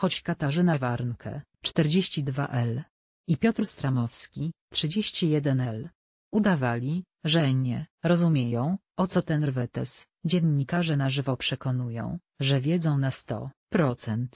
choć Katarzyna Warnke, 42L i Piotr Stramowski, 31L. Udawali, że nie rozumieją, o co ten rwetes, dziennikarze na żywo przekonują, że wiedzą na 100%.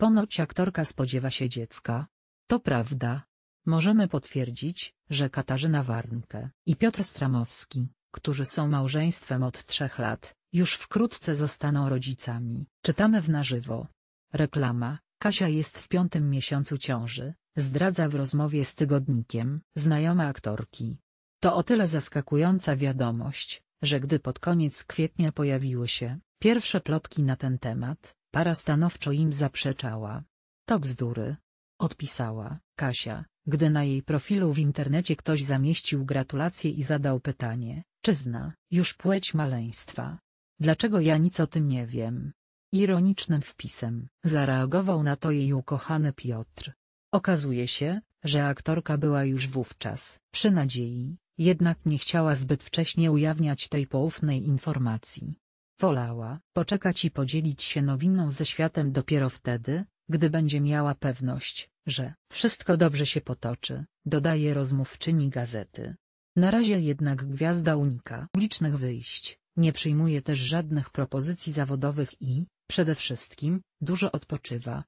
Ponoć aktorka spodziewa się dziecka. To prawda. Możemy potwierdzić, że Katarzyna Warnke i Piotr Stramowski, którzy są małżeństwem od trzech lat, już wkrótce zostaną rodzicami. Czytamy w na żywo. Reklama. Kasia jest w piątym miesiącu ciąży, zdradza w rozmowie z tygodnikiem znajoma aktorki. To o tyle zaskakująca wiadomość, że gdy pod koniec kwietnia pojawiły się pierwsze plotki na ten temat, para stanowczo im zaprzeczała. To bzdury. Odpisała Kasia, gdy na jej profilu w internecie ktoś zamieścił gratulacje i zadał pytanie, czy zna już płeć maleństwa. Dlaczego ja nic o tym nie wiem? Ironicznym wpisem zareagował na to jej ukochany Piotr. Okazuje się, że aktorka była już wówczas przy nadziei, jednak nie chciała zbyt wcześnie ujawniać tej poufnej informacji. Wolała poczekać i podzielić się nowiną ze światem dopiero wtedy, gdy będzie miała pewność, że wszystko dobrze się potoczy, dodaje rozmówczyni gazety. Na razie jednak gwiazda unika licznych wyjść, nie przyjmuje też żadnych propozycji zawodowych i, Przede wszystkim, dużo odpoczywa.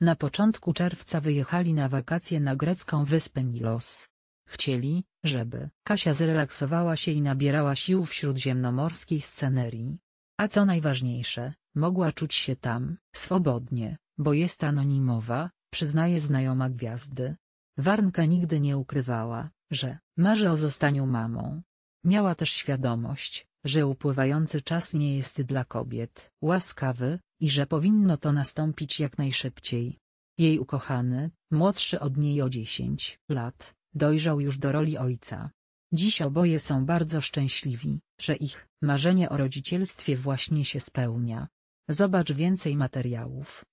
Na początku czerwca wyjechali na wakacje na grecką wyspę Milos. Chcieli, żeby Kasia zrelaksowała się i nabierała sił wśród ziemnomorskiej scenerii. A co najważniejsze, mogła czuć się tam swobodnie, bo jest anonimowa, przyznaje znajoma gwiazdy. Warnka nigdy nie ukrywała, że marzy o zostaniu mamą. Miała też świadomość, że upływający czas nie jest dla kobiet łaskawy i że powinno to nastąpić jak najszybciej. Jej ukochany, młodszy od niej o 10 lat, dojrzał już do roli ojca. Dziś oboje są bardzo szczęśliwi, że ich marzenie o rodzicielstwie właśnie się spełnia. Zobacz więcej materiałów.